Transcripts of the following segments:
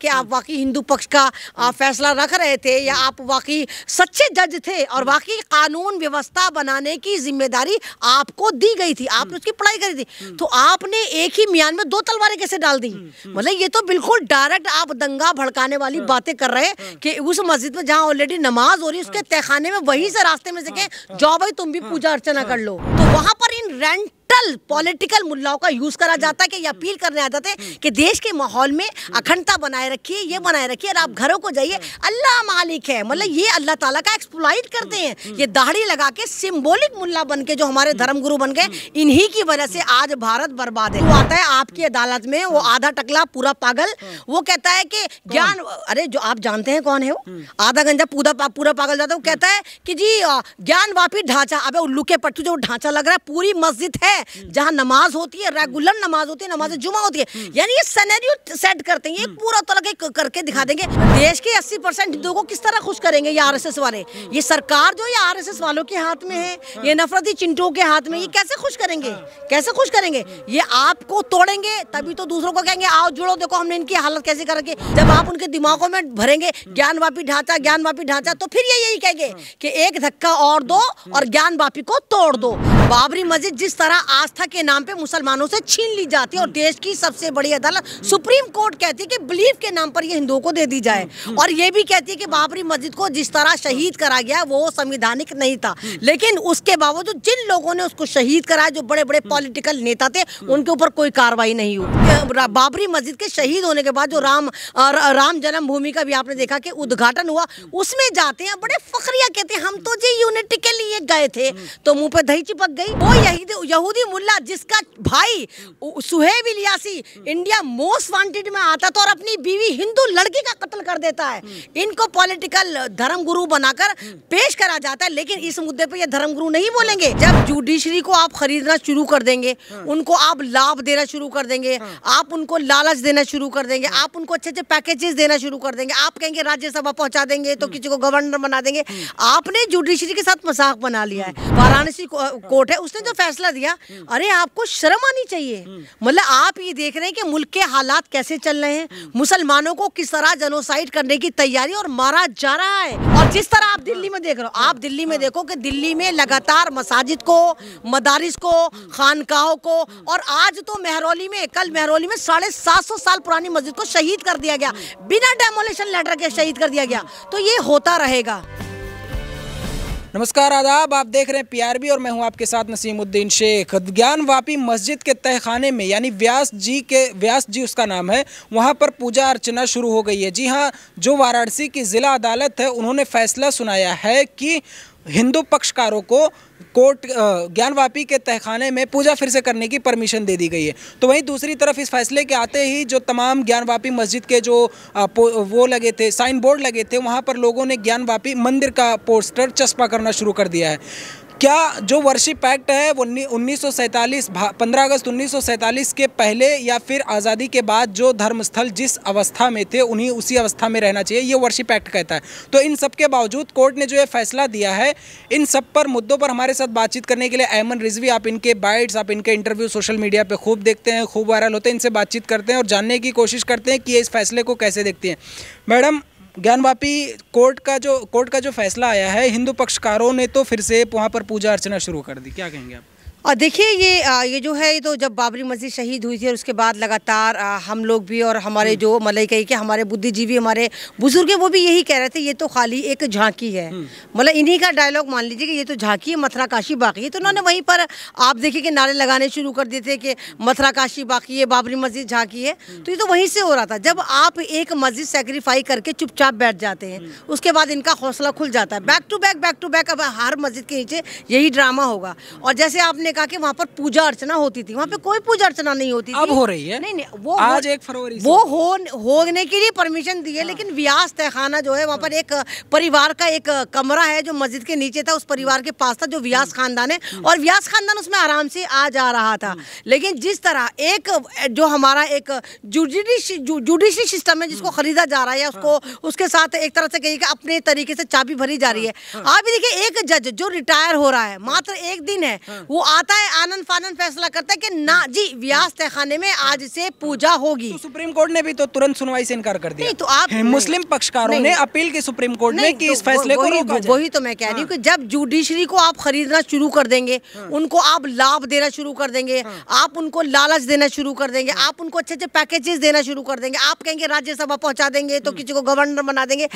कि आप वाकई हिंदू पक्ष का फैसला रख रहे थे या आप वाकई सच्चे जज थे और हम्म। वाकई कानून व्यवस्था बनाने की जिम्मेदारी आपको दी गई थी आपने हम्म। उसकी पढ़ाई करी थी हम्म। तो आपने एक ही म्यान में दो तलवारें कैसे डाल दी मतलब ये तो बिल्कुल डायरेक्ट आप दंगा भड़काने वाली हाँ, बातें कर रहे हैं हाँ। कि उस मस्जिद में जहाँ ऑलरेडी नमाज हो रही है उसके हाँ। तहखाने में वही से रास्ते में से जाओ भाई तुम भी पूजा अर्चना कर लो तो वहाँ पर इन रेंट पॉलिटिकल पॉलिटिकल मुद्दाओं का यूज करा hmm. जाता है कि अपील hmm. करने आ जाते hmm. कि देश के माहौल में अखंडता बनाए रखिए ये बनाए रखिए और आप घरों को जाइए अल्लाह मालिक है मतलब ये अल्लाह ताला का एक्सप्लाइट करते हैं ये दाढ़ी लगा के सिम्बोलिक मुल्ला बन के जो हमारे धर्म गुरु बन गए इन्हीं की वजह से आज भारत बर्बाद है वो आता है आपकी अदालत में वो आधा टकला पूरा पागल वो कहता है कि ज्ञान अरे जो आप जानते हैं कौन है वो आधा गंजा पूरा पूरा पागल जाता है वो कहता है कि जी ज्ञान वापी ढांचा अब उल्लू के पट्टू जो ढांचा लग रहा है पूरी मस्जिद है हम्म। जहाँ नमाज होती है रेगुलर नमाज होती है नमाज हम्म। जुमा होती है हम्म। यानी ये सैनरियो सेट करते हैं ये पूरा तरह के करके दिखा देंगे देश के अस्सी परसेंट हिंदुओं को किस तरह खुश करेंगे ये आर वाले ये सरकार जो ये आर वालों के हाथ में है ये नफरती चिंटों के हाथ में ये कैसे खुश करेंगे कैसे खुश करेंगे ये आपको तोड़ेंगे तभी तो दूसरों को कहेंगे आओ जुड़ो देखो हमने इनकी हालत कैसे करके जब आप उनके दिमागों में भरेंगे ज्ञान वापी ढांचा ज्ञान वापी ढांचा तो फिर ये यही कहेंगे कि एक धक्का और दो और ज्ञान वापी को तोड़ दो बाबरी मस्जिद जिस तरह आस्था के नाम पे मुसलमानों से छीन ली जाती है और देश की सबसे बड़ी अदालत सुप्रीम कोर्ट कहती है कि बिलीफ के नाम पर ये हिंदुओं को दे दी जाए और ये भी कहती है कि बाबरी मस्जिद को जिस तरह शहीद करा गया वो संविधानिक नहीं था लेकिन उसके बावजूद जिन लोगों ने उसको शहीद कराया जो बड़े बड़े पॉलिटिकल नेता थे उनके ऊपर कोई कार्रवाई नहीं हुई बाबरी मस्जिद के शहीद होने के बाद जो राम राम जन्मभूमि का भी आपने देखा कि उद्घाटन हुआ उसमें जाते हैं बड़े फकरिया कहते हैं हम तो जी यूनिटी के लिए गए थे तो मुंह पे दही चिपक गई वो यही यहूदी मुल्ला जिसका भाई Suhaib Ilyasi India most wanted में आता था और अपनी बीवी हिंदू लड़की का कत्ल कर देता है इनको पॉलिटिकल धर्म गुरु बनाकर पेश करा जाता है लेकिन इस मुद्दे पर यह धर्म गुरु नहीं बोलेंगे जब जुडिशरी को आप खरीदना शुरू कर देंगे उनको आप लाभ देना शुरू कर देंगे आप उनको लालच देना शुरू कर देंगे आप उनको अच्छे अच्छे पैकेजेस देना शुरू कर देंगे आप कहेंगे राज्यसभा पहुंचा देंगे तो किसी को गवर्नर बना देंगे आपने जुडिशरी के साथ मजाक बना लिया है वाराणसी कोर्ट है उसने जो फैसला दिया हम्म। अरे आपको शर्म आनी चाहिए हम्म। मतलब आप ये देख रहे हैं कि मुल्क के हालात कैसे चल रहे हैं हम्म। मुसलमानों को किस तरह जनोसाइड करने की तैयारी और मारा जा रहा है और जिस तरह आप हाँ। दिल्ली में देख रहे हो आप हाँ। दिल्ली में हाँ। देखो कि दिल्ली में लगातार मसाजिद को मदारिस को खानकाहों को और आज तो मेहरौली में कल मेहरौली में साढ़े सात सौ साल पुरानी मस्जिद को शहीद कर दिया गया बिना डेमोलेशन लेटर के शहीद कर दिया गया तो ये होता रहेगा नमस्कार आदाब आप देख रहे हैं पीआरबी और मैं हूं आपके साथ नसीमुद्दीन शेख ज्ञान वापी मस्जिद के तहखाने में यानी व्यास जी के व्यास जी उसका नाम है वहां पर पूजा अर्चना शुरू हो गई है जी हां जो वाराणसी की ज़िला अदालत है उन्होंने फैसला सुनाया है कि हिंदू पक्षकारों को कोर्ट ज्ञानवापी के तहखाने में पूजा फिर से करने की परमिशन दे दी गई है तो वहीं दूसरी तरफ इस फैसले के आते ही जो तमाम ज्ञानवापी मस्जिद के जो वो लगे थे साइन बोर्ड लगे थे वहाँ पर लोगों ने ज्ञानवापी मंदिर का पोस्टर चस्पा करना शुरू कर दिया है क्या जो वर्शिप एक्ट है वो उन्नीस सौ पंद्रह अगस्त उन्नीस के पहले या फिर आज़ादी के बाद जो धर्मस्थल जिस अवस्था में थे उन्हीं उसी अवस्था में रहना चाहिए ये वर्शिप एक्ट कहता है तो इन सब के बावजूद कोर्ट ने जो ये फैसला दिया है इन सब पर मुद्दों पर हमारे साथ बातचीत करने के लिए एमन रिजवी आप इनके बाइट्स आप इनके इंटरव्यू सोशल मीडिया पर खूब देखते हैं खूब वायरल होते हैं इनसे बातचीत करते हैं और जानने की कोशिश करते हैं कि ये इस फैसले को कैसे देखते हैं मैडम ज्ञानवापी कोर्ट का जो कोर्ट का जो फैसला आया है हिंदू पक्षकारों ने तो फिर से वहाँ पर पूजा अर्चना शुरू कर दी क्या कहेंगे आप और देखिए ये ये जो है ये तो जब बाबरी मस्जिद शहीद हुई थी और उसके बाद लगातार हम लोग भी और हमारे हम्म। जो मलई कही के हमारे बुद्धिजीवी हमारे बुजुर्ग वो भी यही कह रहे थे ये तो खाली एक झांकी है हम्म। मतलब इन्हीं का डायलॉग मान लीजिए कि ये तो झांकी है मथुरा काशी बाकी है तो उन्होंने हम्म। वहीं पर आप देखिए कि नारे लगाने शुरू कर दिए थे कि मथुरा काशी बाकी है बाबरी मस्जिद झांकी है तो ये तो वहीं से हो रहा था जब आप एक मस्जिद सेक्रीफाई करके चुपचाप बैठ जाते हैं उसके बाद इनका हौसला खुल जाता है back to back back to back अब हर मस्जिद के नीचे यही ड्रामा होगा और जैसे आपने ने कहा कि वहाँ पर पूजा अर्चना होती थी वहाँ पे कोई पूजा अर्चना नहीं होती अब थी। हो रही है नहीं नहीं वो आज एक फरवरी वो हो होने के लिए परमिशन दी है हाँ। लेकिन व्यास तहखाना जो है वहाँ पर हाँ। एक परिवार का एक कमरा है जो मस्जिद के नीचे था उस हाँ। परिवार के पास था जो व्यास हाँ। खानदान है और व्यास खानदान उसमें आराम से आ जा रहा था लेकिन जिस तरह एक जो हमारा एक जुडिश जुडिशरी सिस्टम है जिसको खरीदा जा रहा है उसको उसके साथ एक तरह से कही अपने तरीके से चाबी भरी जा रही है आप भी देखिए एक जज जो रिटायर हो रहा है मात्र एक दिन है वो आता है आनंद फानंद फैसला करता है कि ना जी व्यास तहखाने में आज से पूजा होगी तो सुप्रीम कोर्ट ने भी तो तुरंत सुनवाई से इनकार कर दिया नहीं तो आप मुस्लिम पक्षकारों ने अपील की सुप्रीम कोर्ट ने कि तो इस फैसले को वही तो मैं कह रही हूँ हाँ। की जब जुडिशरी को आप खरीदना शुरू कर देंगे हाँ। उनको आप लाभ देना शुरू कर देंगे हाँ। आप उनको लालच देना शुरू कर देंगे आप उनको अच्छे अच्छे पैकेजेस देना शुरू कर देंगे आप कहेंगे राज्यसभा पहुंचा देंगे तो किसी को गवर्नर बना देंगे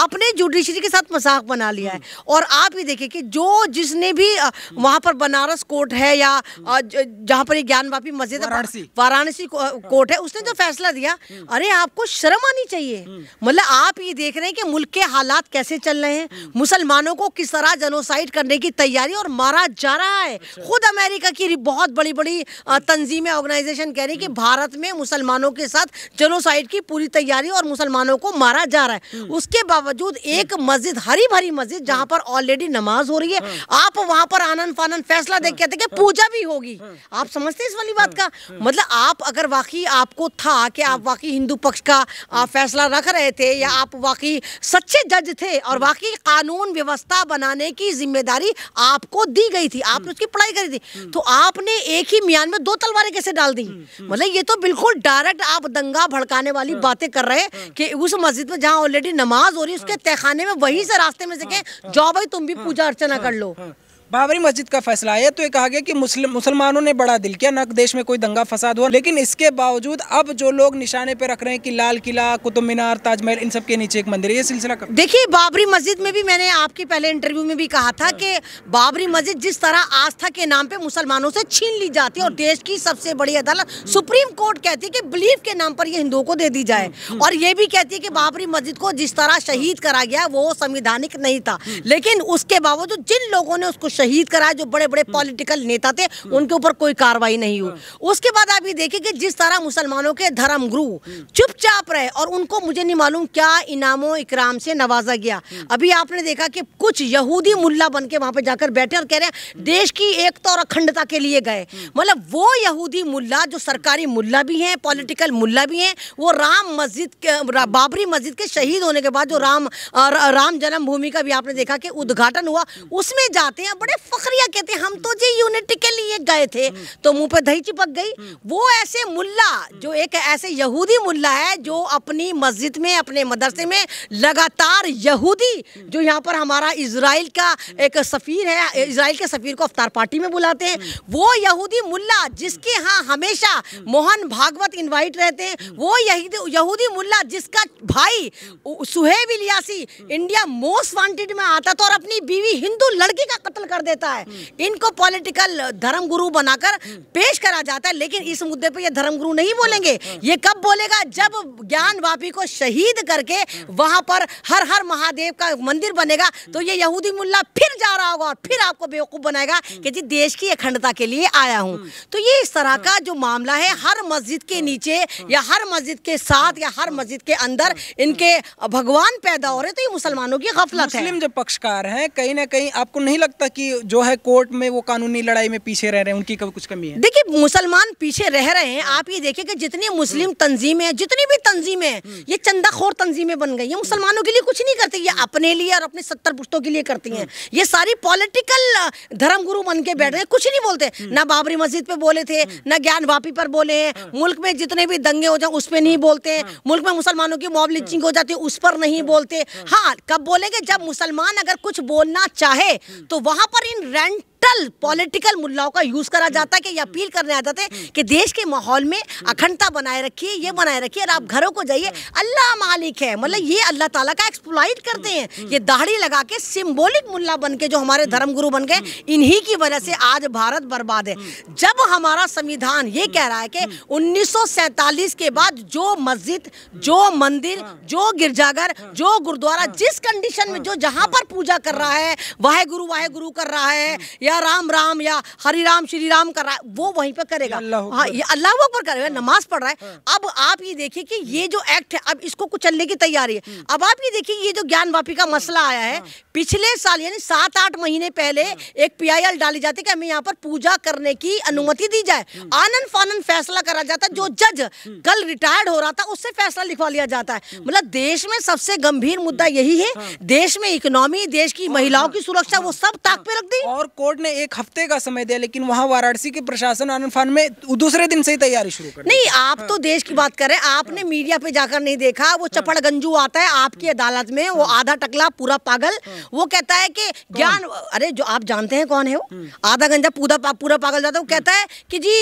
आपने जुडिशरी के साथ मजाक बना लिया है और आप ही देखिए कि जो जिसने भी वहां पर बनारस कोर्ट कोर्ट है या हम्म। जहाँ पर वापी मस्जिद वाराणसी हाँ। कोर्ट है उसने जो हाँ। फैसला दिया हम्म। अरे आपको शर्म आनी चाहिए हम्म। मतलब आप ये देख रहे हैं कि मुल्क के हालात कैसे चल रहे हैं मुसलमानों को किस तरह जनोसाइड करने की तैयारी और मारा जा रहा है अच्छा। खुद अमेरिका की बहुत बड़ी बड़ी तंजीमें ऑर्गेनाइजेशन कह रही कि भारत में मुसलमानों के साथ जनोसाइड की पूरी तैयारी और मुसलमानों को मारा जा रहा है उसके बावजूद एक मस्जिद हरी भरी मस्जिद जहाँ पर ऑलरेडी नमाज हो रही है हाँ। आप वहाँ पर आनंद फानंद फैसला देख कहते के पूजा भी होगी हम्म। आप समझते हैं इस वाली बात हम्म। का हम्म। मतलब आप अगर वाकई आपको था कि आप वाकई हिंदू पक्ष का फैसला रख रहे थे या आप वाकई सच्चे जज थे और वाकई कानून व्यवस्था बनाने की जिम्मेदारी आपको दी गई थी आपने उसकी पढ़ाई करी थी तो आपने एक ही म्यान में दो तलवारें कैसे डाल दी मतलब ये तो बिल्कुल डायरेक्ट आप दंगा भड़काने वाली बातें कर रहे हैं कि उस मस्जिद में जहाँ ऑलरेडी नमाज हो रही है उसके तहखाने में वहीं से रास्ते में से कहें जाओ भाई तुम भी पूजा अर्चना कर लो बाबरी मस्जिद का फैसला आया तो ये कहा गया कि मुस्लिम मुसलमानों ने बड़ा दिल किया न देश में कोई दंगा फसाद हुआ लेकिन इसके बावजूद अब जो लोग निशाने पर रख रहे हैं कि लाल किला कुतुब मीनार ताजमहल इन सब के नीचे एक मंदिर ये सिलसिला देखिए बाबरी मस्जिद में भी मैंने आपके पहले इंटरव्यू में भी कहा था कि बाबरी मस्जिद जिस तरह आस्था के नाम पर मुसलमानों से छीन ली जाती है और हम्म। देश की सबसे बड़ी अदालत सुप्रीम कोर्ट कहती है कि बिलीफ के नाम पर ये हिंदुओं को दे दी जाए हम्म। और ये भी कहती है कि बाबरी मस्जिद को जिस तरह शहीद करा गया वो संविधानिक नहीं था हम्म। लेकिन उसके बावजूद जिन लोगों ने उसको शहीद कराए जो बड़े बड़े हम्म। पॉलिटिकल नेता थे हम्म। उनके ऊपर कोई कार्रवाई नहीं हुई हम्म। उसके बाद आप ये देखिए कि जिस तरह मुसलमानों के धर्म गुरु चुपचाप रहे और उनको मुझे नहीं मालूम क्या इनामों इकराम से नवाजा गया अभी आपने देखा कि कुछ यहूदी मुल्ला बन के वहां पर जाकर बैठे और कह रहे हैं देश की एकता और अखंडता के लिए गए मतलब वो यहूदी मुल्ला जो सरकारी मुल्ला भी हैं पॉलिटिकल मुल्ला भी हैं वो राम मस्जिद के बाबरी मस्जिद के शहीद होने के बाद जो राम राम जन्मभूमि का भी आपने देखा कि उद्घाटन हुआ उसमें जाते हैं बड़े फखरिया कहते हम तो जी यूनिटी के लिए गए थे तो मुंह पे दही चिपक गई हम्म। वो ऐसे मुल्ला जो एक ऐसे यहूदी मुल्ला है जो अपनी मस्जिद में अपने मदरसे में लगातार यहूदी जो यहाँ पर हमारा इसराइल का एक सफ़ीर है इसराइल के सफ़ीर को अफ्तार पार्टी में बुलाते हैं हम्म। वो यहूदी मुला जिसके यहाँ हमेशा हम्म। मोहन भागवत इन्वाइट रहते हैं वो यहूदी मुला जिसका भाई Suhaib Ilyasi India most wanted में आता था और अपनी बीवी हिंदू लड़की का कत्ल कर कर देता है इनको पॉलिटिकल धर्म गुरु बनाकर पेश करा जाता है लेकिन इस मुद्दे पे ये धर्म गुरु नहीं बोलेंगे ये कब बोलेगा जब ज्ञान वापी को शहीद करके वहां पर हर हर महादेव का मंदिर बनेगा तो ये यहूदी मुल्ला फिर जा रहा होगा और फिर आपको बेवकूफ़ बनाएगा कि जी देश की अखंडता के लिए आया हूं तो ये इस तरह का जो मामला है हर मस्जिद के नीचे या हर मस्जिद के साथ या हर मस्जिद के अंदर इनके भगवान पैदा हो रहे तो ये मुसलमानों की गफलत है मुस्लिम जो पक्षकार हैं कहीं ना कहीं आपको नहीं लगता कि जो है कोर्ट में वो कानूनी लड़ाई में पीछे रह रहे हैं उनकी कभी कुछ कमी है देखिए मुसलमान पीछे रह रहे हैं आप ये देखिए कि जितनी मुस्लिम तंजीमें हैं जितनी भी तंजीमें हैं ये चंदाखोर तंजीमें बन गई हैं मुसलमानों के लिए कुछ नहीं करती ये अपने लिए और अपने सत्तर पुश्तों के लिए करती हैं ये सारी पॉलिटिकल धर्मगुरु बन के बैठ रहे हैं कुछ नहीं बोलते ना बाबरी मस्जिद पर बोले थे ना ज्ञान वापी पर बोले हैं मुल्क में जितने भी दंगे हो जाए उस पर नहीं बोलते हैं मुल्क में मुसलमानों की मॉब लिंचिंग हो जाती है उस पर नहीं बोलते हाँ कब बोलेंगे जब मुसलमान अगर कुछ बोलना चाहे तो वहां पर इन रेंट टोटल पॉलिटिकल मुद्दाओं का यूज़ करा जाता है कि अपील करने आ जाते कि देश के माहौल में अखंडता बनाए रखिए ये बनाए रखिए और आप घरों को जाइए अल्लाह मालिक है मतलब ये अल्लाह ताला का एक्सप्लाइट करते हैं ये दाढ़ी लगा के सिम्बोलिक मुल्ला बन के जो हमारे धर्म गुरु बन गए इन्हीं की वजह से आज भारत बर्बाद है जब हमारा संविधान ये कह रहा है कि उन्नीस के बाद जो मस्जिद जो मंदिर जो गिरजाघर जो गुरुद्वारा जिस कंडीशन में जो जहां पर पूजा कर रहा है वाहे गुरु वाहे गुरु कर रहा है या राम राम या हरी राम श्री राम कर रहा है वो वहीं पर करेगा हाँ ये अल्लाह हाँ, पर करेगा हाँ। नमाज पढ़ रहा है हाँ। अब आप ये देखिए कि ये जो एक्ट है अब इसको चलने की तैयारी है हम्म। अब आप ये देखिए ये जो ज्ञान वापी का मसला आया है पिछले साल यानी सात आठ महीने पहले एक पी डाली जाती कि हमें यहाँ पर पूजा करने की हम्म। अनुमति दी जाए हम्म। आनंद फानंद फैसला करा जाता जो जज कल रिटायर्ड हो रहा था उससे फैसला लिखवा लिया जाता है मतलब देश में सबसे गंभीर मुद्दा यही है देश में इकोनॉमी देश की महिलाओं की सुरक्षा वो सब ताक पे रख दी और कोर्ट ने एक हफ्ते का समय दिया लेकिन वहाँ वाराणसी के प्रशासन आनंद फान में दूसरे दिन से ही तैयारी शुरू कर नहीं आप तो हाँ। तो देश की बात कर रहे हैं आपने हाँ। मीडिया पे जाकर नहीं देखा वो हाँ। चपड़ गंजू आता है आपकी हाँ। अदालत में वो हाँ। आधा टकला पूरा पागल वो कहता है की ज्ञान अरे जो आप जानते हैं कौन है वो आधा गंजा पूरा पूरा पागल जाता है वो कहता है की जी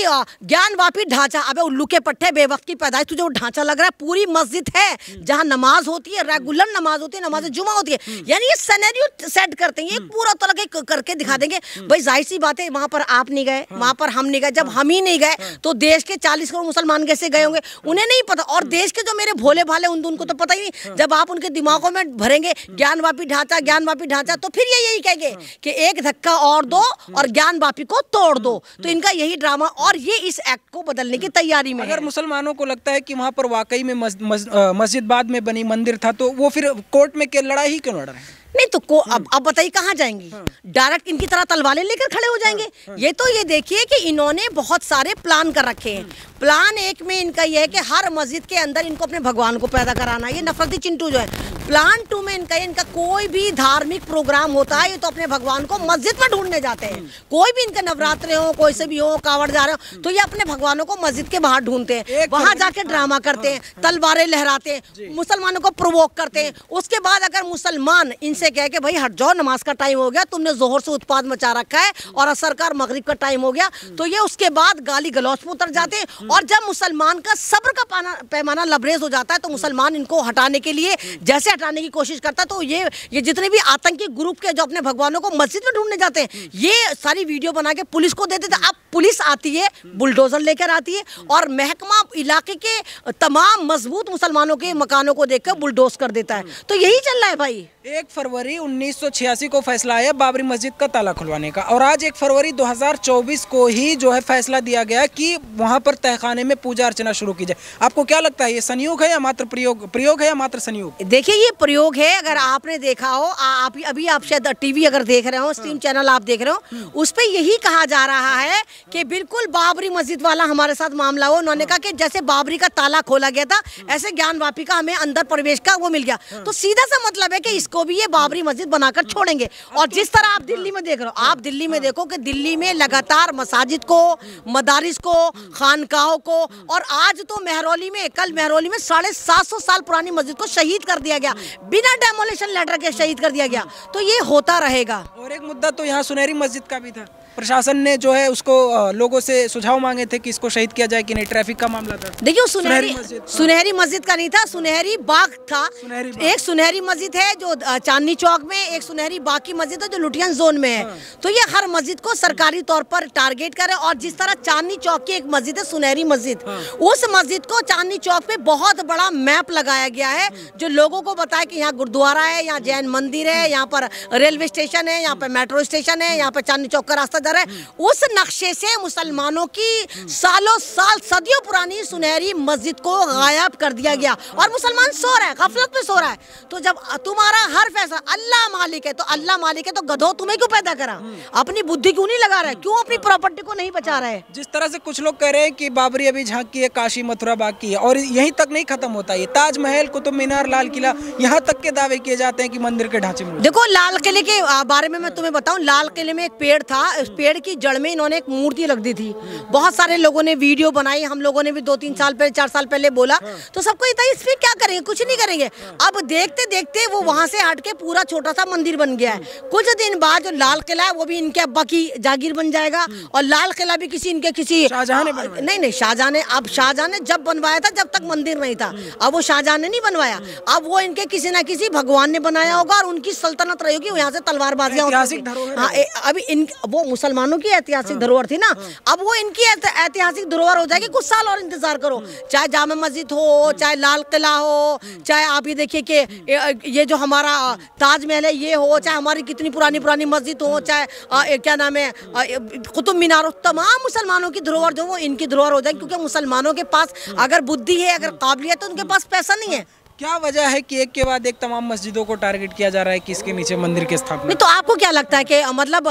ज्ञान वापी ढांचा अब उल्लू के पट्टे बेवक की पैदाइश तुझे वो ढांचा लग रहा है पूरी मस्जिद है जहाँ नमाज होती है रेगुलर नमाज होती है नमाज जुमा होती है यानी ये सनेरियो सेट करते हैं ये पूरा तरह के करके दिखा देंगे भाई जाहिर सी बात है वहाँ पर आप नहीं गए वहां वहाँ पर हम नहीं गए जब हाँ। हम ही नहीं गए हाँ। तो देश के चालीस करोड़ मुसलमान कैसे गए होंगे हाँ। उन्हें नहीं पता और देश के जो मेरे भोले भाले उन उनको तो पता ही नहीं जब आप उनके दिमागों में भरेंगे वापी ढांचा वापी ढांचा तो फिर ये यही कहेंगे कि एक धक्का और दो और वापी को तोड़ दो तो इनका यही ड्रामा और ये इस एक्ट को बदलने की तैयारी में अगर मुसलमानों को लगता है कि वहाँ पर वाकई में मस्जिद बाद में बनी मंदिर था तो वो फिर कोर्ट में लड़ाई ही क्यों लड़ रहे हैं नहीं तो को अब हम्म। अब बताइए कहाँ जाएंगी हम्म। डायरेक्ट इनकी तरह तलवारें लेकर खड़े हो हम्म। जाएंगे ये तो ये देखिए कि इन्होंने बहुत सारे प्लान कर रखे हैं प्लान एक में इनका यह है कि हर मस्जिद के अंदर इनको अपने भगवान को पैदा कराना ये नफरती चिंटू जो है प्लान टू में इनका इनका कोई भी धार्मिक प्रोग्राम होता है ये तो अपने भगवान को मस्जिद में ढूंढने जाते हैं कोई भी इनका नवरात्रे हो कोई से भी हो कावड़ जा रहे हो तो ये अपने भगवानों को मस्जिद के बाहर ढूंढते हैं वहां जाके ड्रामा हाँ, करते हैं हाँ। तलवारें लहराते हैं मुसलमानों को प्रोवोक करते हैं उसके बाद अगर मुसलमान इन इनसे कह के भाई हट जाओ नमाज का टाइम हो गया तुमने जोहर से उत्पाद मचा रखा है और असर मगरब का टाइम हो गया तो ये उसके बाद गाली गलौच में उतर जाते हैं और जब मुसलमान का सब्र का पैमाना लबरेज हो जाता है तो मुसलमान इनको हटाने के लिए जैसे हटाने की कोशिश करता है तो ये ये जितने भी आतंकी ग्रुप के जो अपने भगवानों को मस्जिद में ढूंढने जाते हैं ये सारी वीडियो बना के पुलिस को दे देते अब पुलिस आती है बुलडोजर लेकर आती है और महकमा इलाके के तमाम मजबूत मुसलमानों के मकानों को देखकर बुलडोज कर देता है तो यही चल रहा है भाई एक फरवरी 1986 को फैसला आया बाबरी मस्जिद का ताला खुलवाने का और आज एक फरवरी 2024 को ही जो है फैसला दिया गया कि वहां पर तहखाने में पूजा अर्चना शुरू की जाए आपको क्या लगता है ये संयोग है या मात्र प्रयोग प्रयोग है या मात्र संयोग देखिए ये प्रयोग है अगर आपने देखा हो आप अभी आप शायद टीवी अगर देख रहे हो स्ट्रीम हाँ। चैनल आप देख रहे हो हाँ। उस पर यही कहा जा रहा है हाँ। कि बिल्कुल बाबरी मस्जिद वाला हमारे साथ मामला हो उन्होंने कहा कि जैसे बाबरी का ताला खोला गया था ऐसे ज्ञान का हमें अंदर प्रवेश का वो मिल गया तो सीधा सा मतलब है कि इसको को भी ये बाबरी मस्जिद बनाकर हाँ। छोड़ेंगे और तो जिस तरह आप हाँ। दिल्ली में देख रहे हो आप दिल्ली में हाँ। देखो कि दिल्ली में लगातार मसाजिद को मदारिस को खानकाहों को और आज तो मेहरौली में कल मेहरौली में साढ़े सात सौ साल पुरानी मस्जिद को शहीद कर दिया गया बिना डेमोलेशन लेटर के शहीद कर दिया गया तो ये होता रहेगा और एक मुद्दा तो यहाँ सुनहरी मस्जिद का भी था प्रशासन ने जो है उसको लोगों से सुझाव मांगे थे कि इसको शहीद किया जाए कि नहीं ट्रैफिक का मामला था देखियो सुनहरी सुनहरी मस्जिद का नहीं था सुनहरी बाग था सुनहरी बाग। एक सुनहरी मस्जिद है जो चांदनी चौक में एक सुनहरी बाग की मस्जिद है जो लुटियन जोन में है हाँ। तो ये हर मस्जिद को सरकारी तौर पर टारगेट करे और जिस तरह चांदनी चौक की एक मस्जिद है सुनहरी मस्जिद हाँ। उस मस्जिद को चांदनी चौक में बहुत बड़ा मैप लगाया गया है जो लोगों को बताया कि यहाँ गुरुद्वारा है यहाँ जैन मंदिर है यहाँ पर रेलवे स्टेशन है यहाँ पर मेट्रो स्टेशन है यहाँ पर चांदनी चौक का रास्ता सदर है उस नक्शे से मुसलमानों की सालों साल सदियों पुरानी सुनहरी मस्जिद को गायब कर दिया गया और मुसलमान सो रहा है गफलत में सो रहा है तो जब तुम्हारा हर फैसला अल्लाह मालिक है तो अल्लाह मालिक है तो गधो तुम्हें क्यों पैदा करा अपनी बुद्धि क्यों नहीं लगा रहा है क्यों अपनी हाँ। प्रॉपर्टी को नहीं बचा रहे जिस तरह से कुछ लोग कह रहे हैं कि बाबरी अभी झांकी है काशी मथुरा बाकी है और यहीं तक नहीं खत्म होता है ताजमहल कुतुब मीनार लाल किला यहाँ तक के दावे किए जाते हैं कि मंदिर के ढांचे में देखो लाल किले के बारे में मैं तुम्हें बताऊँ लाल किले में एक पेड़ था उस पेड़ की जड़ में इन्होंने एक मूर्ति रख दी थी बहुत सारे लोगों ने वीडियो बनाई हम लोगों ने भी दो तीन साल पहले चार साल पहले बोला हाँ। तो सबको इतना इस पर क्या करेंगे कुछ नहीं करेंगे हाँ। अब देखते देखते वो वहाँ से हट के पूरा छोटा सा मंदिर बन गया है कुछ दिन बाद जो लाल किला है वो भी इनके अब्बा की जागीर बन जाएगा हम्म। और लाल किला भी किसी इनके किसी नहीं नहीं शाहजहाँ ने अब शाहजहाँ ने जब बनवाया था जब तक मंदिर नहीं था हम्म। अब वो शाहजहाँ ने नहीं बनवाया हम्म। अब वो इनके किसी ना किसी भगवान ने बनाया होगा और उनकी सल्तनत रही होगी यहाँ से तलवारबाजियाँ हाँ अभी इन वो मुसल मुसलमानों की ऐतिहासिक हाँ। धरोहर थी ना हाँ। अब वो इनकी ऐतिहासिक धरोहर हो जाएगी कुछ साल और इंतजार करो हम्म। चाहे जाम मस्जिद हो हम्म। चाहे लाल किला हो हम्म। चाहे आप ये देखिए कि ये जो हमारा ताजमहल है ये हो चाहे हमारी कितनी पुरानी पुरानी मस्जिद हो चाहे क्या नाम है कुतुब मीनार हो तमाम मुसलमानों की धरोहर जो वो इनकी धरोहर हो जाएगी क्योंकि मुसलमानों के पास अगर बुद्धि है अगर काबिलियत है तो उनके पास पैसा नहीं है क्या वजह है कि एक के बाद एक तमाम मस्जिदों को टारगेट किया जा रहा है कि इसके नीचे मंदिर की स्थापना तो आपको क्या लगता है कि मतलब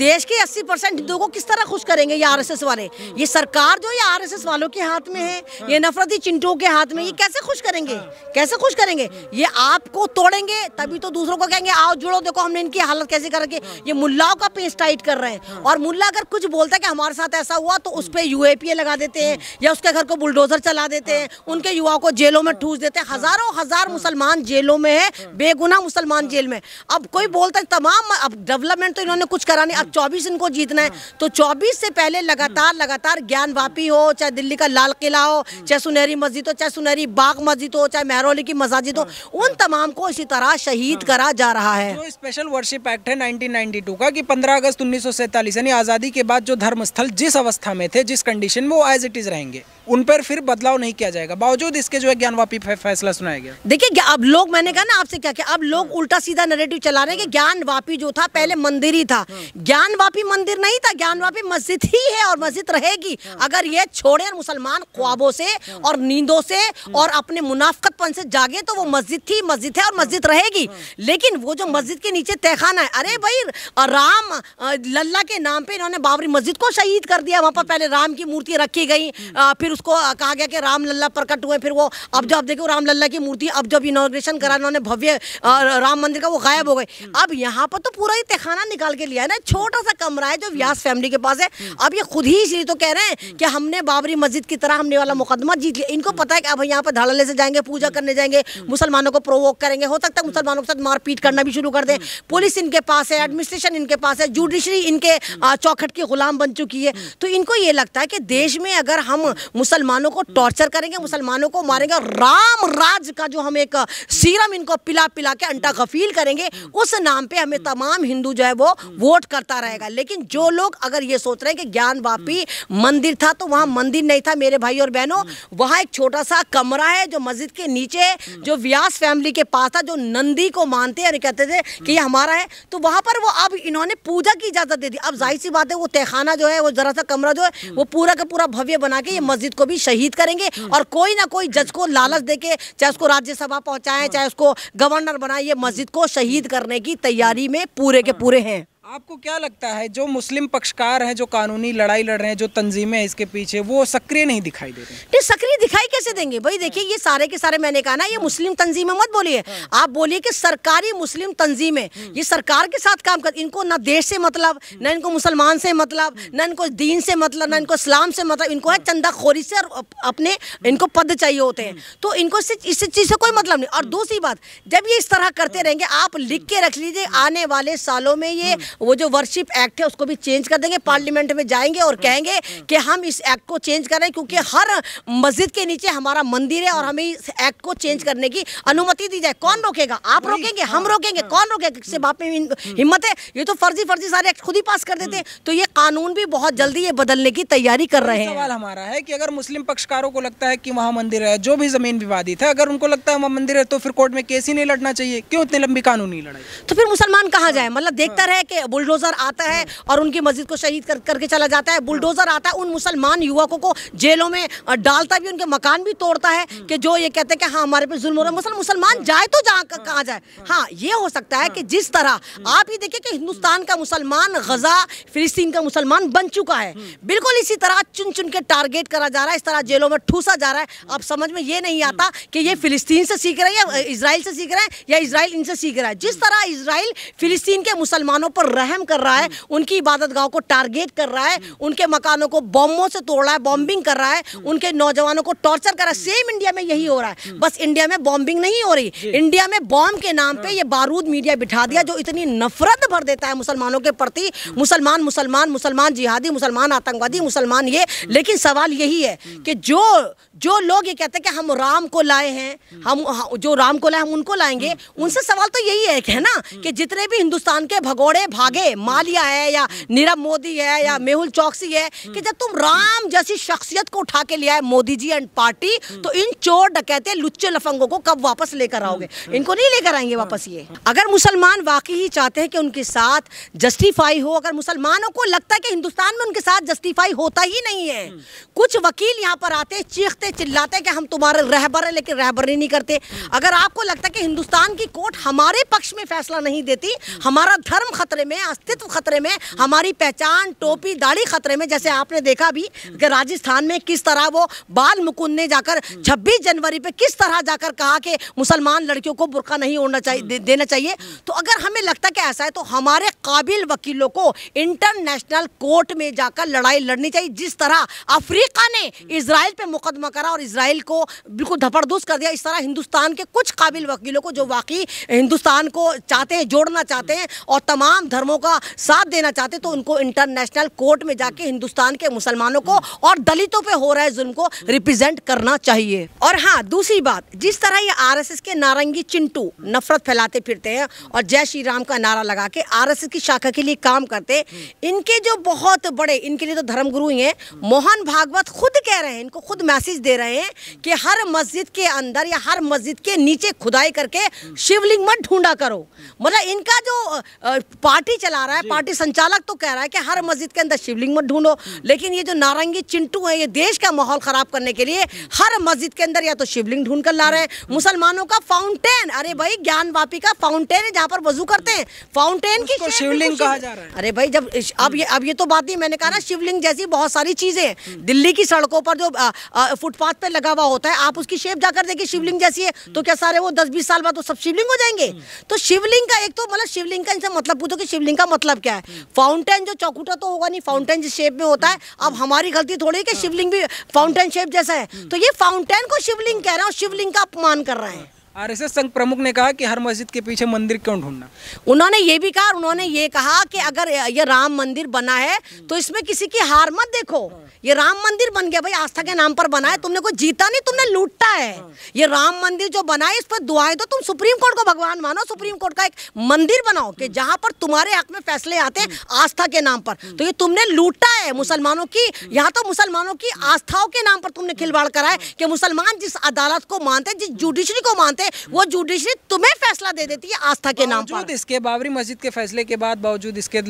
देश के 80 परसेंट हिंदुओं को किस तरह खुश करेंगे ये आरएसएस वाले ये सरकार जो ये आरएसएस वालों के हाथ में है ये नफरती चिंटों के हाथ में ये कैसे खुश करेंगे कैसे खुश करेंगे ये आपको तोड़ेंगे तभी तो दूसरों को कहेंगे आओ जुड़ो देखो हमने इनकी हालत कैसे करके ये मुलाओं का पेस टाइट कर रहे हैं और मुला अगर कुछ बोलता है कि हमारे साथ ऐसा हुआ तो उस पर यू लगा देते हैं या उसके घर को बुलडोजर चला देते हैं उनके युवाओं को जेलों में ठूस देते हैं हजार हजारों हजार मुसलमान जेलों में है बेगुना मुसलमान जेल में अब कोई बोलता है तमाम अब डेवलपमेंट तो इन्होंने कुछ नहीं अब चौबीस इनको जीतना है तो चौबीस से पहले लगातार लगातार ज्ञान वापी हो चाहे दिल्ली का लाल किला हो चाहे सुनहरी मस्जिद हो चाहे सुनहरी बाग मस्जिद हो चाहे महरौली की मस्जिद हो उन तमाम को इसी तरह शहीद करा जा रहा है जो स्पेशल वर्शिप एक्ट है 1992 का कि 15 अगस्त उन्नीस यानी आज़ादी के बाद जो धर्मस्थल जिस अवस्था में थे जिस कंडीशन में वो एज इट इज़ रहेंगे उन पर फिर बदलाव नहीं किया जाएगा बावजूद इसके जो है ज्ञान वापी फैसला सुना सुनाया गया देखिए अब लोग मैंने कहा ना आपसे क्या क्या अब लोग हाँ। उल्टा सीधा नरेटिव चला रहे हैं कि ज्ञानवापी जो था पहले हाँ। मंदिर ही था हाँ। ज्ञानवापी मंदिर नहीं था ज्ञानवापी मस्जिद ही है और मस्जिद रहेगी अगर ये छोड़े और मुसलमान ख्वाबों से और नींदों से और अपने मुनाफ्तपन से जागे तो वो मस्जिद थी मस्जिद है और मस्जिद रहेगी लेकिन वो जो मस्जिद के नीचे तहखाना है अरे भाई राम लल्ला के नाम पे इन्होंने बाबरी मस्जिद को शहीद कर दिया वहां पर पहले राम की मूर्ति रखी गई फिर उसको कहा गया कि राम लल्ला प्रकट हुए फिर वो अब जो आप देखो राम लल्ला की की मूर्ति अब जब इनोग्रेशन करा उन्होंने भव्य राम मंदिर का वो गायब हो गए अब यहाँ पर तो पूरा ही तेखाना निकाल के लिया है ना छोटा सा कमरा है जो व्यास फैमिली के पास है अब ये खुद ही इसलिए तो कह रहे हैं कि हमने बाबरी मस्जिद की तरह हमने वाला मुकदमा जीत लिया इनको पता है कि अब यहाँ पर धड़ल्ले से जाएंगे पूजा करने जाएंगे मुसलमानों को प्रोवोक करेंगे हो सकता है मुसलमानों के साथ मारपीट करना भी शुरू कर दें पुलिस इनके पास है एडमिनिस्ट्रेशन इनके पास है जुडिशरी इनके चौखट के गुलाम बन चुकी है तो इनको ये लगता है कि देश में अगर हम मुसलमानों को टॉर्चर करेंगे मुसलमानों को मारेंगे राम राज आज का जो हम एक सीरम इनको पिला पिला के अंटा गफील करेंगे उस नाम पे हमें तमाम हिंदू जो है वो वोट करता रहेगा लेकिन जो लोग अगर ये सोच रहे हैं कि ज्ञान वापी मंदिर था तो वहाँ मंदिर नहीं था मेरे भाई और बहनों वहाँ एक छोटा सा कमरा है जो मस्जिद के नीचे जो व्यास फैमिली के पास था जो नंदी को मानते हैं कहते थे कि ये हमारा है तो वहाँ पर वो अब इन्होंने पूजा की इजाज़त दे दी अब जाहिर सी बात है वो तहखाना जो है वो ज़रा सा कमरा जो है वो पूरा का पूरा भव्य बना के ये मस्जिद को भी शहीद करेंगे और कोई ना कोई जज को लालच दे के चाहे उसको राज्यसभा पहुंचाए हाँ। चाहे उसको गवर्नर बनाए ये हम्म। मस्जिद को शहीद करने की तैयारी में पूरे के हाँ। पूरे हैं आपको क्या लगता है जो मुस्लिम पक्षकार हैं जो कानूनी लड़ाई लड़ रहे हैं जो तंजीमें इसके पीछे वो सक्रिय नहीं दिखाई दे रहे सक्रिय दिखाई कैसे देंगे भाई देखिए ये सारे के सारे मैंने कहा ना ये मुस्लिम तंजीमें मत बोलिए हाँ। आप बोलिए कि सरकारी मुस्लिम तंजीमें हम्म। ये सरकार के साथ काम कर इनको ना देश से मतलब हम्म। ना इनको मुसलमान से मतलब हम्म। ना इनको दीन से मतलब ना इनको इस्लाम से मतलब इनको है हाँ। चंदाखोरी से अपने इनको पद चाहिए होते हैं तो इनको इस चीज़ से कोई मतलब नहीं और दूसरी बात जब ये इस तरह करते रहेंगे आप लिख के रख लीजिए आने वाले सालों में ये वो जो वर्शिप एक्ट है उसको भी चेंज कर देंगे पार्लियामेंट में जाएंगे और कहेंगे कि हम इस एक्ट को चेंज कर रहे हैं क्योंकि हर मस्जिद के नीचे हमारा मंदिर है और हमें इस एक्ट को चेंज करने की अनुमति दी जाए कौन रोकेगा आप रोकेंगे हाँ। हम रोकेंगे हाँ। कौन रोकेगा किससे बाप में हम्म। हिम्मत है ये तो फर्जी फर्जी सारे एक्ट खुद ही पास कर देते हैं हम्म। तो ये कानून भी बहुत जल्दी ये बदलने की तैयारी कर रहे हैं सवाल हमारा है कि अगर मुस्लिम पक्षकारों को लगता है कि वहाँ मंदिर है जो भी जमीन विवादित है अगर उनको लगता है वहाँ मंदिर है तो फिर कोर्ट में केस ही नहीं लड़ना चाहिए क्यों इतनी लंबी कानूनी लड़ाई तो फिर मुसलमान कहाँ हाँ। जाए मतलब देखता रहे कि बुलडोजर आता है और उनकी मस्जिद को शहीद कर, करके चला जाता है बुलडोजर आता है उन मुसलमान युवकों को जेलों में डालता भी उनके मकान भी तोड़ता है कि जो ये कहते हैं कि हाँ हमारे पे जुल्म हो रहा है मुसलमान जाए तो जहाँ कहाँ जाए हाँ ये हो सकता है कि जिस तरह आप ये देखिए कि हिंदुस्तान का मुसलमान गजा फिलिस्तीन का मुसलमान बन चुका है बिल्कुल इसी तरह चुन चुन के टारगेट करा जा रहा है इस तरह जेलों में ठूसा जा रहा है अब समझ में ये नहीं आता कि ये फिलिस्तीन से सीख रहे हैं या इसराइल से सीख रहे हैं या इसराइल इनसे सीख रहा है जिस तरह इसराइल फिलिस्तीन के मुसलमानों पर रहम कर रहा है उनकी इबादत गाह को टारगेट कर रहा है उनके मकानों को बॉम्बों से तोड़ रहा है बॉम्बिंग कर रहा है उनके नौजवानों को टॉर्चर कर रहा है सेम इंडिया में यही हो रहा है बस इंडिया में बॉम्बिंग नहीं हो रही इंडिया में बॉम्ब के नाम पर हाँ। यह बारूद मीडिया बिठा दिया जो इतनी नफरत भर देता है मुसलमानों के प्रति मुसलमान मुसलमान मुसलमान जिहादी मुसलमान आतंकवादी मुसलमान ये लेकिन सवाल यही है कि जो जो लोग ये कहते हैं कि हम राम को लाए हैं हम हाँ, जो राम को लाए हम उनको लाएंगे हाँ। उनसे सवाल तो यही है कि है ना कि जितने भी हिंदुस्तान के भगोड़े भाग आगे मालिया है या नीरव मोदी है या हम्म। मेहुल चौकसी है कि हम्म। जब तुम राम जैसी शख्सियत को उठा के लिया है मोदी जी एंड पार्टी हम्म। तो इन चोर डकैते लुच्चे लफंगों को कब वापस लेकर आओगे इनको नहीं लेकर आएंगे वापस ये अगर मुसलमान वाकई ही चाहते हैं कि उनके साथ जस्टिफाई हो अगर मुसलमानों को लगता है कि हिंदुस्तान में उनके साथ जस्टिफाई होता ही नहीं है कुछ वकील यहाँ पर आते चीखते चिल्लाते कि हम तुम्हारे रहबर है लेकिन रहबरी नहीं करते अगर आपको लगता है कि हिंदुस्तान की कोर्ट हमारे पक्ष में फैसला नहीं देती हमारा धर्म खतरे में हैं अस्तित्व खतरे में हमारी पहचान टोपी दाढ़ी खतरे में जैसे आपने देखा भी कि राजस्थान में किस तरह वो बाल मुकुंद ने जाकर 26 जनवरी पे किस तरह जाकर कहा कि मुसलमान लड़कियों को बुरका नहीं ओढ़ना चाहिए दे, देना चाहिए तो अगर हमें लगता कि ऐसा है तो हमारे काबिल वकीलों को इंटरनेशनल कोर्ट में जाकर लड़ाई लड़नी चाहिए जिस तरह अफ्रीका ने इसराइल पर मुकदमा करा और इसराइल को बिल्कुल धपड़दूस कर दिया इस तरह हिंदुस्तान के कुछ काबिल वकीलों को जो वाकई हिंदुस्तान को चाहते हैं जोड़ना चाहते हैं और तमाम धर्मों का साथ देना चाहते तो उनको इंटरनेशनल कोर्ट में जाके हिंदुस्तान के मुसलमानों को और दलितों पे हो रहे जुल्म को रिप्रेजेंट करना चाहिए और हाँ दूसरी बात जिस तरह ये आरएसएस के नारंगी चिंटू नफरत फैलाते फिरते हैं और जय श्री राम का नारा लगा के आर की शाखा के लिए काम करते इनके जो बहुत बड़े इनके लिए तो धर्मगुरु ही हैं मोहन भागवत खुद कह रहे हैं इनको खुद मैसेज दे रहे हैं कि हर मस्जिद के अंदर या हर मस्जिद के नीचे खुदाई करके शिवलिंग मत ढूंढा करो मतलब इनका जो पार्टी पार्टी चला रहा है पार्टी संचालक तो कह रहा है कि हर मस्जिद के अंदर शिवलिंग मत ढूंढो लेकिन ये जो नारंगी चिंटू है ये देश का माहौल खराब करने के लिए हर मस्जिद के अंदर या तो शिवलिंग ढूंढ कर ला रहे हैं मुसलमानों का फाउंटेन अरे भाई ज्ञान वापी का फाउंटेन है जहाँ पर वजू करते हैं फाउंटेन की शिवलिंग कहा जा रहा है अरे भाई जब अब ये अब ये तो बात नहीं मैंने कहा ना शिवलिंग जैसी बहुत सारी चीजें हम्म। दिल्ली की सड़कों पर जो फुटपाथ पर लगा हुआ होता है आप उसकी शेप जाकर देखिए शिवलिंग जैसी है तो हम्म। क्या सारे वो दस बीस साल बाद वो तो सब शिवलिंग हो जाएंगे हम्म। तो शिवलिंग का एक तो मतलब शिवलिंग का इनसे मतलब पूछो कि शिवलिंग का मतलब क्या है फाउंटेन हम्म। जो चौकुटा तो होगा नहीं फाउंटेन जिस शेप में होता है हम्म। अब हमारी गलती थोड़ी कि हाँ। शिवलिंग भी फाउंटेन शेप जैसा है हम्म। तो ये फाउंटेन को शिवलिंग कह रहे हैं और शिवलिंग का अपमान कर रहे हैं हाँ। आरएसएस संघ प्रमुख ने कहा कि हर मस्जिद के पीछे मंदिर क्यों ढूंढना उन्होंने ये भी कहा उन्होंने ये कहा कि अगर ये राम मंदिर बना है तो इसमें किसी की हार मत देखो ये राम मंदिर बन गया भाई आस्था के नाम पर बना है तुमने कोई जीता नहीं तुमने लूटता है ये राम मंदिर जो बना है इस पर दुआएं तो तुम सुप्रीम कोर्ट को भगवान मानो सुप्रीम कोर्ट का एक मंदिर बनाओ कि जहाँ पर तुम्हारे हक में फैसले आते हैं आस्था के नाम पर तो ये तुमने लूटा है मुसलमानों की यहाँ तो मुसलमानों की आस्थाओं के नाम पर तुमने खिलवाड़ कराए कि मुसलमान जिस अदालत को मानते जिस जुडिशरी को मानते है वो जुडिशरी तुम्हें फैसला दे देती है आस्था के नाम पर इसके बाबरी मस्जिद के फैसले के बाद बावजूद इसके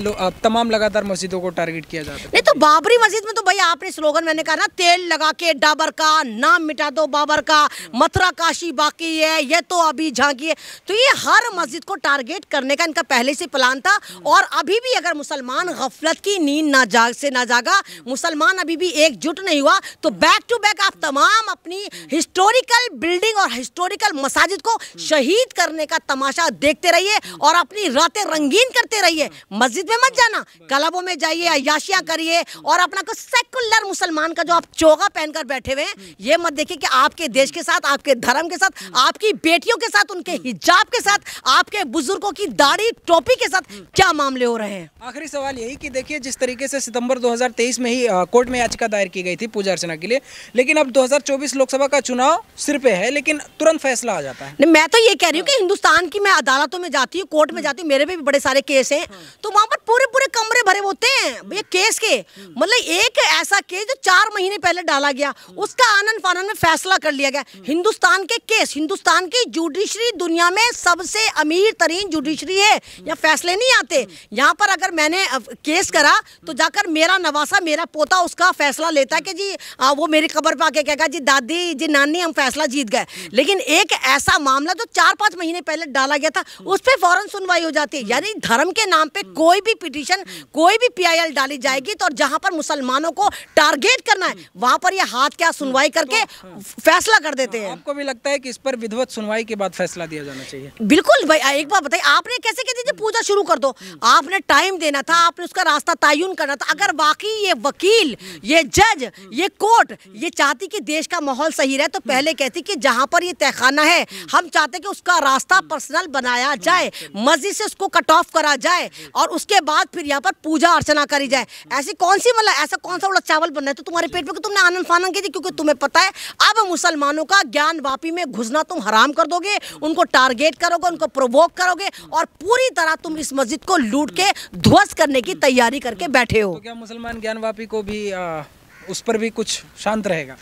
तमाम लगातार मस्जिदों को टारगेट किया जाता है नहीं तो बाबरी मस्जिद में तो भाई आपने स्लोगन मैंने कहा ना तेल लगा के डाबर का नाम मिटा दो बाबर का मथुरा काशी बाकी है ये तो अभी झांकी है तो ये हर मस्जिद को टारगेट करने का इनका पहले से प्लान था और अभी भी अगर मुसलमान गफलत की नींद ना जाग से ना जागा मुसलमान अभी भी एकजुट नहीं हुआ तो बैक टू बैक आप तमाम अपनी हिस्टोरिकल बिल्डिंग और हिस्टोरिकल मसाज साजिद को शहीद करने का तमाशा देखते रहिए और अपनी रातें रंगीन करते रहिए मस्जिद में मत जाना क्लबों में जाइए अयाशियाँ करिए और अपना कुछ सेकुलर मुसलमान का जो आप चोगा पहनकर बैठे हुए हैं ये मत देखिए कि आपके देश के साथ आपके धर्म के साथ आपकी बेटियों के साथ उनके हिजाब के साथ आपके बुजुर्गों की दाढ़ी टोपी के साथ क्या मामले हो रहे हैं आखिरी सवाल यही कि देखिए जिस तरीके से सितंबर 2023 में ही कोर्ट में याचिका दायर की गई थी पूजा अर्चना के लिए लेकिन अब 2024 लोकसभा का चुनाव सिर पे है लेकिन तुरंत फैसला आ जाता है मैं तो ये कह रही हूँ कि हिंदुस्तान की मैं अदालतों में जाती हूँ कोर्ट में जाती हूँ मेरे भी बड़े सारे केस हैं हाँ। तो वहाँ पर पूरे पूरे कमरे भरे होते हैं ये केस के मतलब एक ऐसा केस जो चार महीने पहले डाला गया उसका आनंद फानन में फैसला कर लिया गया हिंदुस्तान के केस हिंदुस्तान की जुडिशरी दुनिया में सबसे अमीर तरीन जुडिशरी है यहाँ फैसले नहीं आते यहाँ पर अगर मैंने केस करा तो जाकर मेरा नवासा मेरा पोता उसका फैसला लेता है कि जी आ, वो मेरी खबर पर आके कहेगा जी दादी जी नानी हम फैसला जीत गए लेकिन एक ऐसा मामला जो चार पाँच महीने पहले डाला गया था उस पर फ़ौरन सुनवाई हो जाती है यानी धर्म के नाम पर कोई भी पिटिशन कोई भी पी डाली जाएगी तो और जहाँ पर मुसलमानों को टारगेट इन्वेस्टिगेट करना है वहाँ पर ये हाथ क्या सुनवाई करके तो, हाँ, हाँ। फैसला कर देते हैं आपको भी लगता है कि इस पर विधिवत सुनवाई के बाद फैसला दिया जाना चाहिए बिल्कुल भाई एक बार बताइए आपने कैसे कह दीजिए पूजा शुरू कर दो हम्म। आपने टाइम देना था आपने उसका रास्ता तयन करना था अगर वाकई ये वकील हम्म। ये जज हम्म। ये कोर्ट ये चाहती कि देश का माहौल सही रहे तो पहले कहती कि जहाँ पर ये तहखाना है हम चाहते कि उसका रास्ता पर्सनल बनाया जाए मस्जिद से उसको कट ऑफ करा जाए और उसके बाद फिर यहाँ पर पूजा अर्चना करी जाए ऐसी कौन सी मतलब ऐसा कौन सा उड़ा चावल बना करना है तो तुम्हारे पेट पे तुमने आनंद फानंद की थी क्योंकि तुम्हें पता है अब मुसलमानों का ज्ञान वापी में घुसना तुम हराम कर दोगे उनको टारगेट करोगे उनको प्रोवोक करोगे और पूरी तरह तुम इस मस्जिद को लूट के ध्वस्त करने की तैयारी करके बैठे हो तो क्या मुसलमान ज्ञान वापी को भी आ, उस पर भी कुछ शांत रहेगा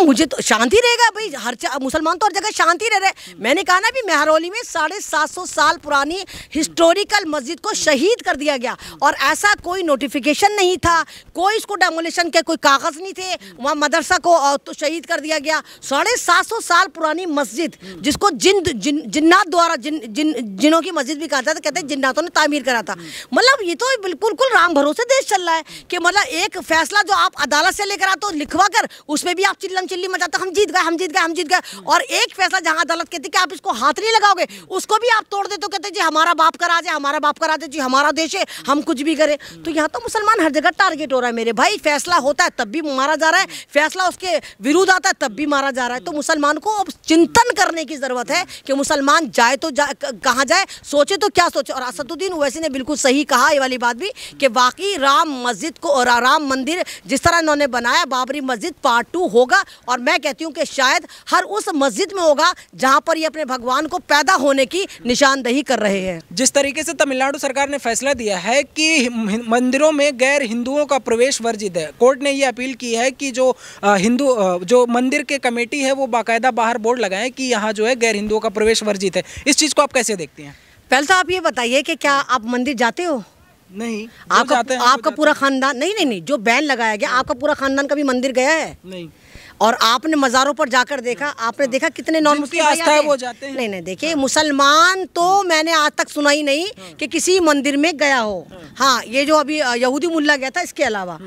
मुझे तो शांति रहेगा भाई हर मुसलमान तो हर जगह शांति रह रहे मैंने कहा ना भी महरौली में साढ़े सात सौ साल पुरानी हिस्टोरिकल मस्जिद को शहीद कर दिया गया और ऐसा कोई नोटिफिकेशन नहीं था कोई इसको डेमोलेशन के कोई कागज़ नहीं थे वहाँ मदरसा को तो शहीद कर दिया गया साढ़े सात सौ साल पुरानी मस्जिद जिसको जिन जिन जिन्नात द्वारा जिन जिन जिनों की मस्जिद भी कहा जाता कहते हैं जिन्नातों ने तामीर करा था मतलब ये तो बिल्कुल राम भरोसे देश चल रहा है कि मतलब एक फैसला जो आप अदालत से लेकर आते हो लिखवा कर उसमें भी आप चिल्ला चिल्लम चिल्ली मचाता हम जीत गए हम जीत गए हम जीत गए और एक फैसला जहाँ अदालत कहती कि आप इसको हाथ नहीं लगाओगे उसको भी आप तोड़ दे तो कहते जी हमारा बाप का राज है हमारा बाप का राज है जी हमारा देश है हम कुछ भी करें तो यहाँ तो मुसलमान हर जगह टारगेट हो रहा है मेरे भाई फैसला होता है तब भी मारा जा रहा है फैसला उसके विरुद्ध आता है तब भी मारा जा रहा है तो मुसलमान को अब चिंतन करने की ज़रूरत है कि मुसलमान जाए तो जा, कहाँ जाए सोचे तो क्या सोचे और असदुद्दीन ओवैसी ने बिल्कुल सही कहा ये वाली बात भी कि वाकई राम मस्जिद को और राम मंदिर जिस तरह इन्होंने बनाया बाबरी मस्जिद पार्ट टू होगा और मैं कहती हूँ कि शायद हर उस मस्जिद में होगा जहाँ पर ये अपने भगवान को पैदा होने की निशानदही कर रहे हैं जिस तरीके से तमिलनाडु सरकार ने फैसला दिया है कि मंदिरों में गैर हिंदुओं का प्रवेश वर्जित है कोर्ट ने ये अपील की है कि जो हिंदू जो मंदिर के कमेटी है वो बाकायदा बाहर बोर्ड लगाएं कि यहाँ जो है गैर हिंदुओं का प्रवेश वर्जित है इस चीज़ को आप कैसे देखती हैं पहले तो आप ये बताइए कि क्या आप मंदिर जाते हो नहीं आपका आपका पूरा खानदान नहीं नहीं नहीं जो बैन लगाया गया आपका पूरा खानदान कभी मंदिर गया है नहीं और आपने मज़ारों पर जाकर देखा आपने हाँ। देखा कितने नॉन मुस्लिम आस्था वो जाते हैं नहीं नहीं देखिए हाँ। मुसलमान तो हाँ। मैंने आज तक सुना ही नहीं कि किसी मंदिर में गया हो हाँ ये जो अभी यहूदी मुल्ला गया था इसके अलावा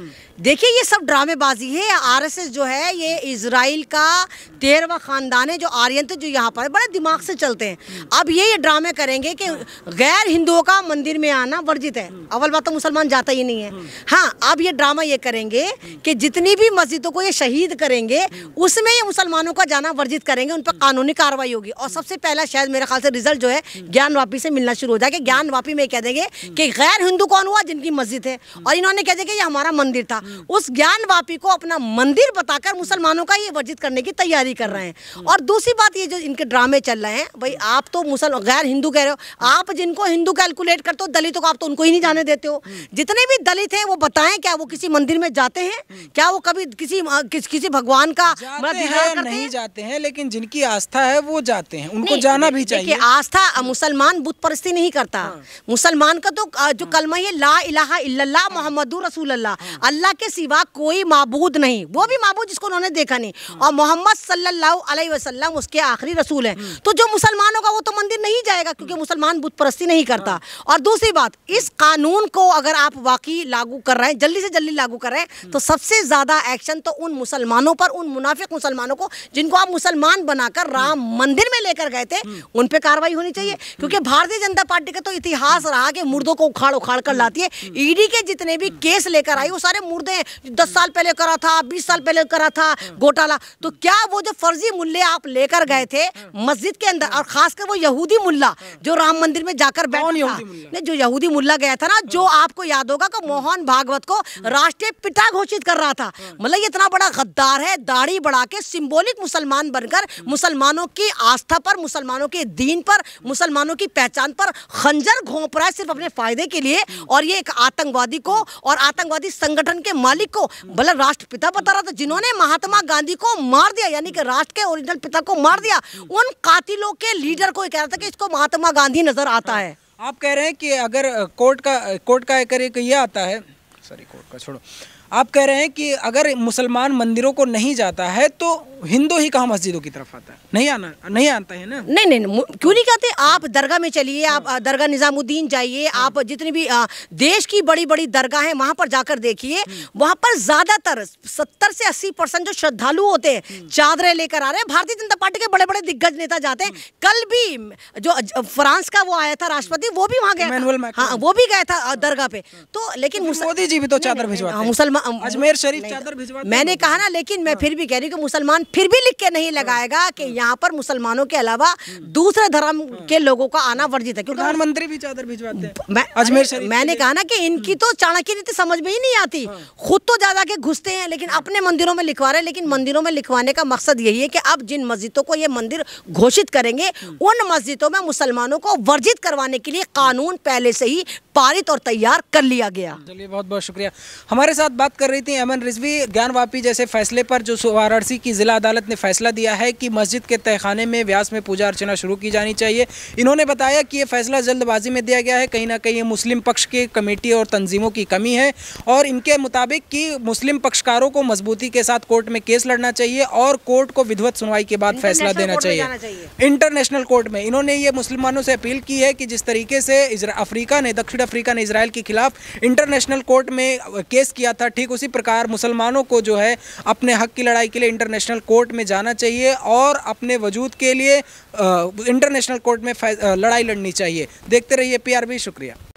देखिए ये सब ड्रामेबाजी है आरएसएस जो है ये इसराइल का तेरहवा ख़ानदान है जो आर्यन थे जो यहाँ पर बड़े दिमाग से चलते हैं अब ये ये ड्रामे करेंगे कि गैर हिंदुओं का मंदिर में आना वर्जित है अव्वल बात तो मुसलमान जाता ही नहीं है हाँ अब ये ड्रामा ये करेंगे कि जितनी भी मस्जिदों को ये शहीद करेंगे उसमें ये मुसलमानों का जाना वर्जित करेंगे उन पर कानूनी कार्रवाई होगी और सबसे पहला शायद मेरे ख्याल से रिजल्ट जो है ज्ञान वापी से मिलना शुरू हो जाएगा ज्ञान वापी में कह देंगे कि गैर हिंदू कौन हुआ जिनकी मस्जिद है और इन्होंने कह दिया कि ये हमारा मंदिर था उस ज्ञान वापी को अपना मंदिर बताकर मुसलमानों का ये वर्जित करने की तैयारी कर रहे हैं हम्म। और दूसरी बात ये जो इनके ड्रामे चल रहे हैं भाई आप तो मुसल गैर हिंदू कह रहे हो आप जिनको हिंदू कैलकुलेट करते हो दलितों को आप तो उनको ही नहीं जाने देते हो हम्म। जितने भी दलित हैं वो बताएं क्या वो किसी मंदिर में जाते हैं हम्म। क्या वो कभी किसी किसी भगवान का मतलब नहीं जाते हैं लेकिन जिनकी आस्था है वो जाते हैं उनको जाना भी चाहिए आस्था मुसलमान बुत परस्ती नहीं करता हाँ। मुसलमान का तो जो हाँ। कलमा है ला इलाहा इल्लल्लाह हाँ। मोहम्मद रसूल अल्लाह अल्लाह के सिवा कोई मबूद नहीं वो भी मबूद जिसको उन्होंने देखा नहीं हाँ। और मोहम्मद सल्लल्लाहु अलैहि वसल्लम उसके आखिरी रसूल हैं हाँ। तो जो मुसलमान होगा वो तो मंदिर नहीं जाएगा क्योंकि हाँ। मुसलमान बुत परस्ती नहीं करता और दूसरी बात इस कानून को अगर आप वाकई लागू कर रहे हैं जल्दी से जल्दी लागू कर रहे हैं तो सबसे ज़्यादा एक्शन तो उन मुसलमानों पर उन मुनाफिक मुसलमानों को जिनको आप मुसलमान बनाकर राम मंदिर में लेकर गए थे उन पर कार्रवाई होनी चाहिए क्योंकि भारतीय जनता पार्टी का तो इतिहास रहा कि मुर्दों को उखाड़ उखाड़ कर लाती है ईडी के जितने भी केस लेकर आई वो सारे मुर्दे छोड़ दें दस साल पहले करा था बीस साल पहले करा था घोटाला तो क्या वो जो फर्जी मुल्ले आप लेकर गए थे मस्जिद के अंदर और खासकर वो यहूदी मुल्ला जो राम मंदिर में जाकर बैठा नहीं जो यहूदी मुल्ला गया था ना जो आपको याद होगा कि मोहन भागवत को राष्ट्रीय पिता घोषित कर रहा था मतलब इतना बड़ा गद्दार है दाढ़ी बढ़ा के सिंबोलिक मुसलमान बनकर मुसलमानों की आस्था पर मुसलमानों के दीन पर मुसलमानों की पहचान पर खंजर घोंप रहा है सिर्फ अपने फायदे के लिए और ये एक आतंकवादी को और आतंकवादी संगठन के के मालिक को भला राष्ट्रपिता बता रहा था जिन्होंने महात्मा गांधी को मार दिया यानी कि राष्ट्र के ओरिजिनल पिता को मार दिया उन कातिलों के लीडर को कह रहा था कि इसको महात्मा गांधी नजर आता है आप कह रहे हैं कि अगर कोर्ट का कोर्ट का एक ये आता है सॉरी कोर्ट का छोड़ो आप कह रहे हैं कि अगर मुसलमान मंदिरों को नहीं जाता है तो हिंदू ही कहाँ मस्जिदों की तरफ आता है नहीं आना नहीं आता है ना नहीं नहीं, क्यों नहीं कहते आप दरगाह में चलिए आप दरगाह निज़ामुद्दीन जाइए हाँ। आप जितनी भी देश की बड़ी बड़ी दरगाह है वहाँ पर जाकर देखिए हाँ। वहाँ पर ज़्यादातर सत्तर से अस्सी परसेंट जो श्रद्धालु होते हैं हाँ। चादरें लेकर आ रहे हैं भारतीय जनता पार्टी के बड़े बड़े दिग्गज नेता जाते हैं कल भी जो फ्रांस का वो आया था राष्ट्रपति वो भी वहाँ गया हाँ वो भी गया था दरगाह पे तो लेकिन मोदी जी भी तो चादर भिजवा मुसलमान अजमेर शरीफ चादर भिजवा मैंने कहा ना लेकिन मैं फिर भी कह रही हूँ मुसलमान फिर भी लिख के नहीं लगाएगा कि यहाँ पर मुसलमानों के अलावा दूसरे धर्म के लोगों का आना वर्जित है क्योंकि प्रधानमंत्री भी चादर भिजवाते हैं मैं मैंने कहा ना कि इनकी तो चाणक्य नीति समझ में ही नहीं आती हाँ। खुद तो ज्यादा के घुसते हैं लेकिन अपने मंदिरों में लिखवा रहे हैं लेकिन मंदिरों में लिखवाने का मकसद यही है कि अब जिन मस्जिदों को ये मंदिर घोषित करेंगे उन मस्जिदों में मुसलमानों को वर्जित करवाने के लिए कानून पहले से ही पारित और तैयार कर लिया गया चलिए बहुत बहुत शुक्रिया हमारे साथ बात कर रही थी अमन रिजवी ज्ञान जैसे फैसले पर जो वाराणसी की जिला अदालत ने फैसला दिया है कि मस्जिद के तहखाने में व्यास में पूजा अर्चना शुरू की जानी चाहिए इन्होंने बताया कि ये फैसला जल्दबाजी में दिया गया है कहीं ना कहीं ये मुस्लिम पक्ष की कमेटी और तंजीमों की कमी है और इनके मुताबिक कि मुस्लिम पक्षकारों को मजबूती के साथ कोर्ट में केस लड़ना चाहिए और कोर्ट को विधिवत सुनवाई के बाद फैसला देना चाहिए इंटरनेशनल कोर्ट में इन्होंने ये मुसलमानों से अपील की है कि जिस तरीके से अफ्रीका ने दक्षिण अफ्रीका ने इसराइल के खिलाफ इंटरनेशनल कोर्ट में केस किया था ठीक उसी प्रकार मुसलमानों को जो है अपने हक की लड़ाई के लिए इंटरनेशनल कोर्ट में जाना चाहिए और अपने वजूद के लिए इंटरनेशनल कोर्ट में लड़ाई लड़नी चाहिए देखते रहिए पीआरबी शुक्रिया